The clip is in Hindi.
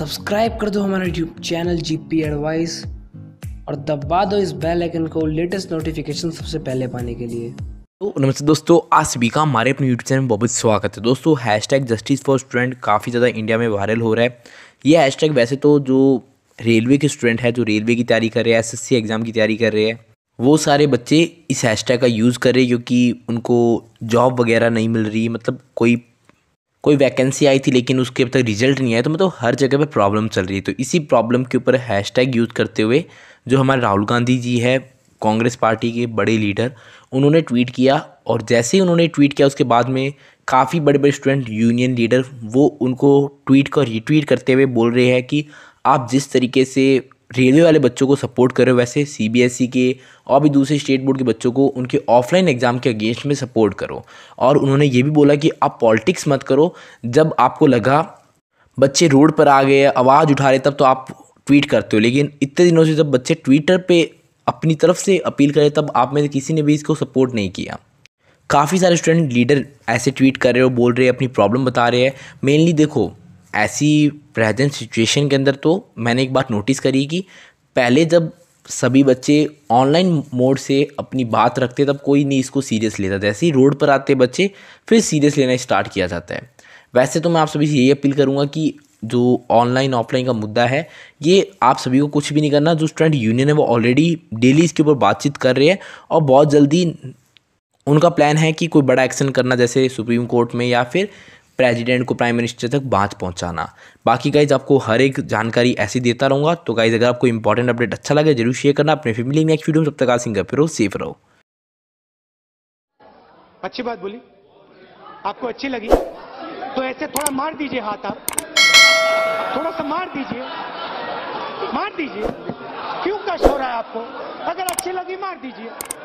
सब्सक्राइब कर दो हमारा YouTube channel G P Advice और दबा दो इस बेल आइकन को लेटेस्ट नोटिफिकेशन सबसे पहले पाने के लिए तो नमस्ते दोस्तों आज सभी का हमारे अपने यूट्यूब चैनल में बहुत स्वागत है दोस्तों hashtag justice for student काफ़ी ज़्यादा इंडिया में वायरल हो रहा है ये हैश टैग वैसे तो जो रेलवे के स्टूडेंट है जो रेलवे की तैयारी कर रहे हैं एसएससी एग्ज़ाम की तैयारी कर रहे हैं वो सारे बच्चे इस टैग का यूज़ कर रहे हैं क्योंकि उनको जॉब वगैरह नहीं मिल रही मतलब कोई कोई वैकेंसी आई थी लेकिन उसके अब तक रिजल्ट नहीं आया तो मतलब हर जगह पे प्रॉब्लम चल रही है तो इसी प्रॉब्लम के ऊपर हैशटैग यूज़ करते हुए जो हमारे राहुल गांधी जी है कांग्रेस पार्टी के बड़े लीडर उन्होंने ट्वीट किया और जैसे ही उन्होंने ट्वीट किया उसके बाद में काफ़ी बड़े बड़े स्टूडेंट यूनियन लीडर वो उनको ट्वीट को रिट्वीट करते हुए बोल रहे हैं कि आप जिस तरीके से रेलवे वाले बच्चों को सपोर्ट हो वैसे सीबीएसई e के और भी दूसरे स्टेट बोर्ड के बच्चों को उनके ऑफलाइन एग्ज़ाम के अगेंस्ट में सपोर्ट करो और उन्होंने ये भी बोला कि आप पॉलिटिक्स मत करो जब आपको लगा बच्चे रोड पर आ गए आवाज़ उठा रहे तब तो आप ट्वीट करते हो लेकिन इतने दिनों से जब बच्चे ट्विटर पर अपनी तरफ से अपील करें तब आप में किसी ने भी इसको सपोर्ट नहीं किया काफ़ी सारे स्टूडेंट लीडर ऐसे ट्वीट कर रहे हो बोल रहे हैं अपनी प्रॉब्लम बता रहे हैं मेनली देखो ऐसी प्रेजेंट सिचुएशन के अंदर तो मैंने एक बात नोटिस करी कि पहले जब सभी बच्चे ऑनलाइन मोड से अपनी बात रखते तब कोई नहीं इसको सीरियस लेता जैसे ही रोड पर आते बच्चे फिर सीरियस लेना स्टार्ट किया जाता है वैसे तो मैं आप सभी से यही अपील करूँगा कि जो ऑनलाइन ऑफलाइन का मुद्दा है ये आप सभी को कुछ भी नहीं करना जो स्टूडेंट यूनियन है वो ऑलरेडी डेली इसके ऊपर बातचीत कर रहे हैं और बहुत जल्दी उनका प्लान है कि कोई बड़ा एक्शन करना जैसे सुप्रीम कोर्ट में या फिर प्रेजिडेंट को प्राइम मिनिस्टर तक बात पहुँचाना बाकी गाइज आपको हर एक जानकारी ऐसी देता रहूँगा तो गाइज अगर आपको इंपॉर्टेंट अपडेट अच्छा लगे जरूर शेयर करना अपने फैमिली नेक्स्ट वीडियो में तब तक आप सिंगापुर रहो सेफ रहो अच्छी बात बोली आपको अच्छी लगी तो ऐसे थोड़ा मार दीजिए हाथ आप थोड़ा सा मार दीजिए मार दीजिए क्यों कष्ट हो रहा है आपको अगर अच्छी लगी मार दीजिए